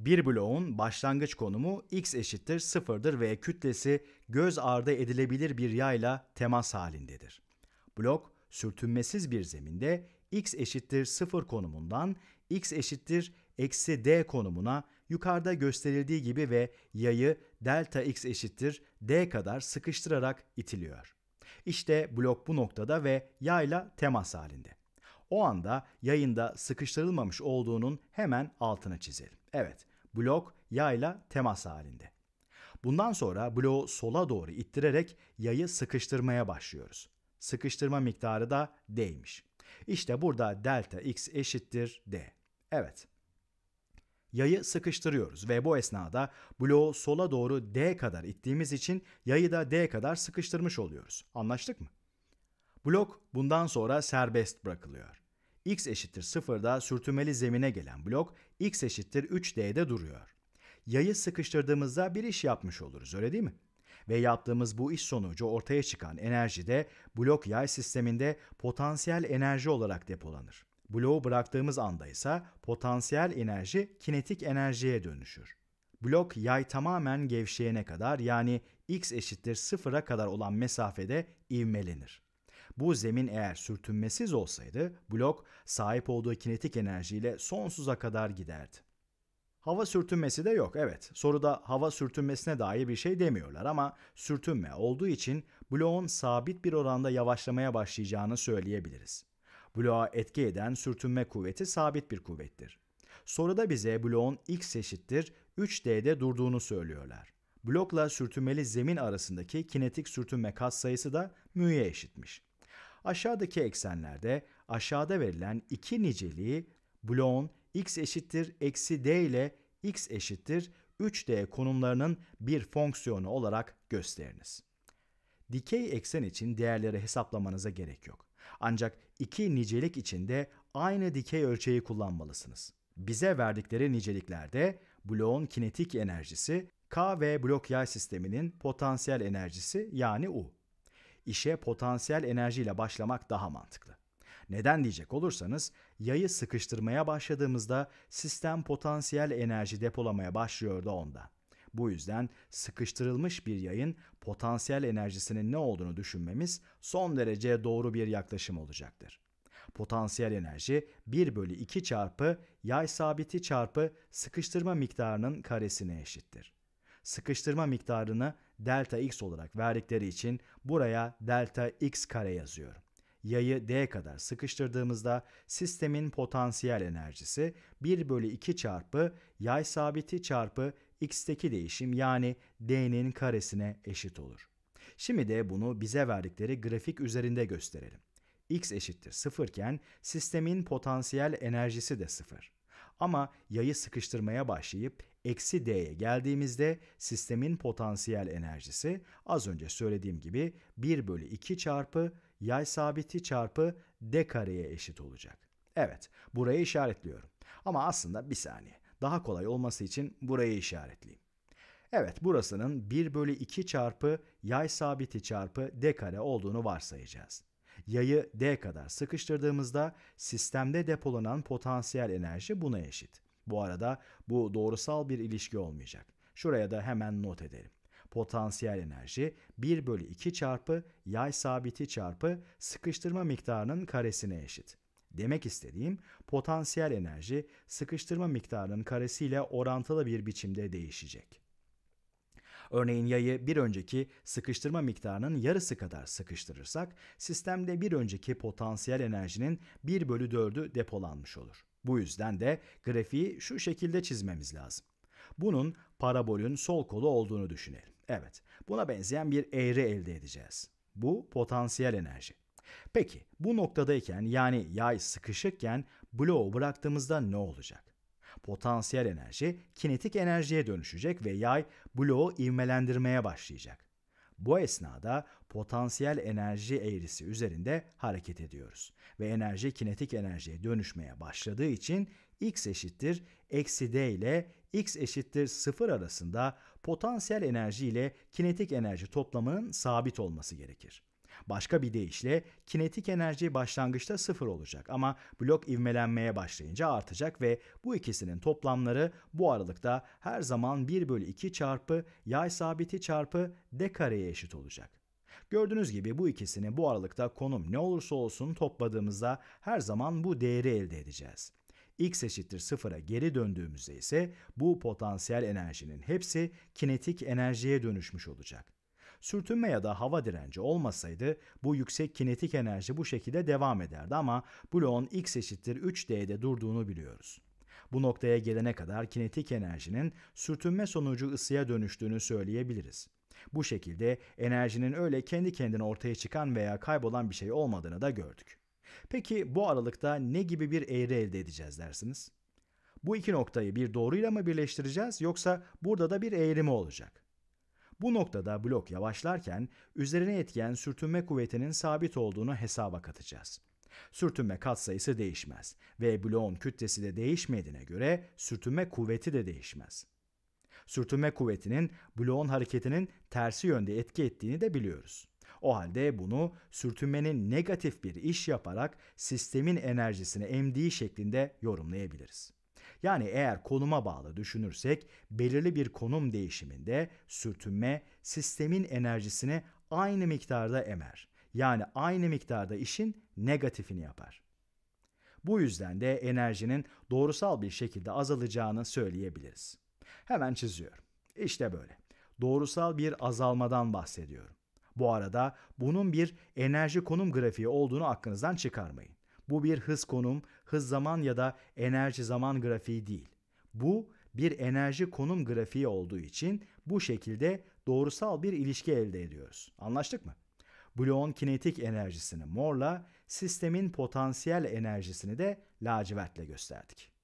Bir bloğun başlangıç konumu x eşittir 0'dır ve kütlesi göz ardı edilebilir bir yayla temas halindedir. Blok sürtünmesiz bir zeminde x eşittir 0 konumundan x eşittir eksi d konumuna yukarıda gösterildiği gibi ve yayı delta x eşittir d kadar sıkıştırarak itiliyor. İşte blok bu noktada ve yayla temas halinde. O anda yayında sıkıştırılmamış olduğunun hemen altına çizelim. Evet, Blok yayla temas halinde. Bundan sonra bloğu sola doğru ittirerek yayı sıkıştırmaya başlıyoruz. Sıkıştırma miktarı da D'ymiş. İşte burada delta x eşittir D. Evet. Yayı sıkıştırıyoruz ve bu esnada bloğu sola doğru D kadar ittiğimiz için yayı da D kadar sıkıştırmış oluyoruz. Anlaştık mı? Blok bundan sonra serbest bırakılıyor x eşittir 0'da sürtünmeli zemine gelen blok x eşittir 3D'de duruyor. Yayı sıkıştırdığımızda bir iş yapmış oluruz öyle değil mi? Ve yaptığımız bu iş sonucu ortaya çıkan enerji de blok yay sisteminde potansiyel enerji olarak depolanır. Bloğu bıraktığımız anda ise potansiyel enerji kinetik enerjiye dönüşür. Blok yay tamamen gevşeyene kadar yani x eşittir 0'a kadar olan mesafede ivmelenir. Bu zemin eğer sürtünmesiz olsaydı blok sahip olduğu kinetik enerjiyle sonsuza kadar giderdi. Hava sürtünmesi de yok evet. Soruda hava sürtünmesine dair bir şey demiyorlar ama sürtünme olduğu için bloğun sabit bir oranda yavaşlamaya başlayacağını söyleyebiliriz. Bloğa etki eden sürtünme kuvveti sabit bir kuvvettir. Soruda bize bloğun x eşittir 3D'de durduğunu söylüyorlar. Blokla sürtünmeli zemin arasındaki kinetik sürtünme katsayısı da mü'ye eşitmiş. Aşağıdaki eksenlerde aşağıda verilen iki niceliği bloğun x eşittir eksi d ile x eşittir 3d konumlarının bir fonksiyonu olarak gösteriniz. Dikey eksen için değerleri hesaplamanıza gerek yok. Ancak iki nicelik içinde aynı dikey ölçeği kullanmalısınız. Bize verdikleri niceliklerde bloğun kinetik enerjisi K ve blok yay sisteminin potansiyel enerjisi yani U işe potansiyel enerjiyle başlamak daha mantıklı. Neden diyecek olursanız, yayı sıkıştırmaya başladığımızda sistem potansiyel enerji depolamaya başlıyor da onda. Bu yüzden sıkıştırılmış bir yayın potansiyel enerjisinin ne olduğunu düşünmemiz son derece doğru bir yaklaşım olacaktır. Potansiyel enerji 1 bölü 2 çarpı yay sabiti çarpı sıkıştırma miktarının karesine eşittir. Sıkıştırma miktarını delta x olarak verdikleri için buraya delta x kare yazıyorum. Yayı d kadar sıkıştırdığımızda sistemin potansiyel enerjisi 1 bölü 2 çarpı yay sabiti çarpı x'teki değişim yani d'nin karesine eşit olur. Şimdi de bunu bize verdikleri grafik üzerinde gösterelim. x eşittir 0 iken sistemin potansiyel enerjisi de 0. Ama yayı sıkıştırmaya başlayıp eksi D'ye geldiğimizde sistemin potansiyel enerjisi az önce söylediğim gibi 1 bölü 2 çarpı yay sabiti çarpı D kareye eşit olacak. Evet burayı işaretliyorum. Ama aslında bir saniye. Daha kolay olması için burayı işaretleyeyim. Evet burasının 1 bölü 2 çarpı yay sabiti çarpı D kare olduğunu varsayacağız. Yayı D kadar sıkıştırdığımızda sistemde depolanan potansiyel enerji buna eşit. Bu arada bu doğrusal bir ilişki olmayacak. Şuraya da hemen not edelim. Potansiyel enerji 1 bölü 2 çarpı yay sabiti çarpı sıkıştırma miktarının karesine eşit. Demek istediğim potansiyel enerji sıkıştırma miktarının karesiyle orantılı bir biçimde değişecek. Örneğin yayı bir önceki sıkıştırma miktarının yarısı kadar sıkıştırırsak sistemde bir önceki potansiyel enerjinin 1 bölü 4'ü depolanmış olur. Bu yüzden de grafiği şu şekilde çizmemiz lazım. Bunun parabolün sol kolu olduğunu düşünelim. Evet, buna benzeyen bir eğri elde edeceğiz. Bu potansiyel enerji. Peki bu noktadayken yani yay sıkışıkken bloğu bıraktığımızda ne olacak? Potansiyel enerji kinetik enerjiye dönüşecek ve yay bloğu ivmelendirmeye başlayacak. Bu esnada potansiyel enerji eğrisi üzerinde hareket ediyoruz ve enerji kinetik enerjiye dönüşmeye başladığı için x eşittir eksi d ile x eşittir 0 arasında potansiyel enerji ile kinetik enerji toplamının sabit olması gerekir. Başka bir deyişle kinetik enerji başlangıçta sıfır olacak ama blok ivmelenmeye başlayınca artacak ve bu ikisinin toplamları bu aralıkta her zaman 1 bölü 2 çarpı yay sabiti çarpı d kareye eşit olacak. Gördüğünüz gibi bu ikisini bu aralıkta konum ne olursa olsun topladığımızda her zaman bu değeri elde edeceğiz. x eşittir sıfıra geri döndüğümüzde ise bu potansiyel enerjinin hepsi kinetik enerjiye dönüşmüş olacak. Sürtünme ya da hava direnci olmasaydı bu yüksek kinetik enerji bu şekilde devam ederdi ama bloğun x eşittir 3D'de durduğunu biliyoruz. Bu noktaya gelene kadar kinetik enerjinin sürtünme sonucu ısıya dönüştüğünü söyleyebiliriz. Bu şekilde enerjinin öyle kendi kendine ortaya çıkan veya kaybolan bir şey olmadığını da gördük. Peki bu aralıkta ne gibi bir eğri elde edeceğiz dersiniz? Bu iki noktayı bir doğruyla mı birleştireceğiz yoksa burada da bir eğrimi olacak? Bu noktada blok yavaşlarken üzerine etken sürtünme kuvvetinin sabit olduğunu hesaba katacağız. Sürtünme katsayısı değişmez ve bloğun kütlesi de değişmediğine göre sürtünme kuvveti de değişmez. Sürtünme kuvvetinin bloğun hareketinin tersi yönde etki ettiğini de biliyoruz. O halde bunu sürtünmenin negatif bir iş yaparak sistemin enerjisini emdiği şeklinde yorumlayabiliriz. Yani eğer konuma bağlı düşünürsek belirli bir konum değişiminde sürtünme sistemin enerjisini aynı miktarda emer. Yani aynı miktarda işin negatifini yapar. Bu yüzden de enerjinin doğrusal bir şekilde azalacağını söyleyebiliriz. Hemen çiziyorum. İşte böyle. Doğrusal bir azalmadan bahsediyorum. Bu arada bunun bir enerji konum grafiği olduğunu aklınızdan çıkarmayın. Bu bir hız konum, hız zaman ya da enerji zaman grafiği değil. Bu bir enerji konum grafiği olduğu için bu şekilde doğrusal bir ilişki elde ediyoruz. Anlaştık mı? Bloğun kinetik enerjisini morla, sistemin potansiyel enerjisini de lacivertle gösterdik.